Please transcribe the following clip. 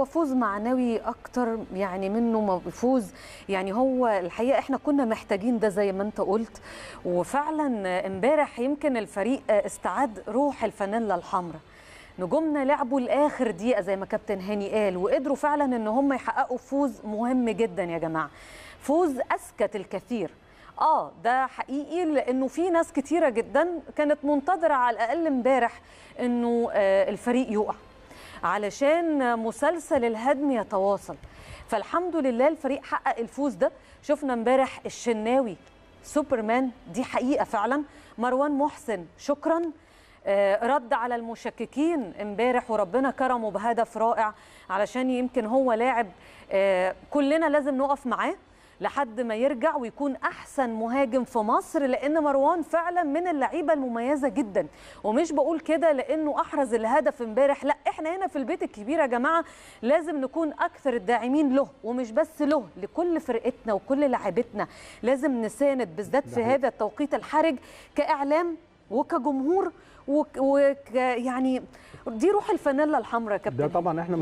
هو فوز معنوي اكتر يعني منه فوز يعني هو الحقيقه احنا كنا محتاجين ده زي ما انت قلت وفعلا امبارح يمكن الفريق استعاد روح الفانيلا الحمراء نجومنا لعبوا لاخر دقيقه زي ما كابتن هاني قال وقدروا فعلا ان هم يحققوا فوز مهم جدا يا جماعه فوز اسكت الكثير اه ده حقيقي لانه في ناس كتيره جدا كانت منتظره على الاقل امبارح انه آه، الفريق يقع علشان مسلسل الهدم يتواصل فالحمد لله الفريق حقق الفوز ده شفنا امبارح الشناوي سوبرمان دي حقيقه فعلا مروان محسن شكرا آه، رد على المشككين امبارح وربنا كرمه بهدف رائع علشان يمكن هو لاعب آه، كلنا لازم نقف معاه لحد ما يرجع ويكون احسن مهاجم في مصر لان مروان فعلا من اللعيبه المميزه جدا ومش بقول كده لانه احرز الهدف امبارح لا احنا هنا في البيت الكبير يا جماعه لازم نكون اكثر الداعمين له ومش بس له لكل فرقتنا وكل لعيبتنا لازم نساند بالذات في هذا التوقيت الحرج كاعلام وكجمهور وك... وك يعني دي روح الفانيلا الحمراء كابتن ده طبعا احنا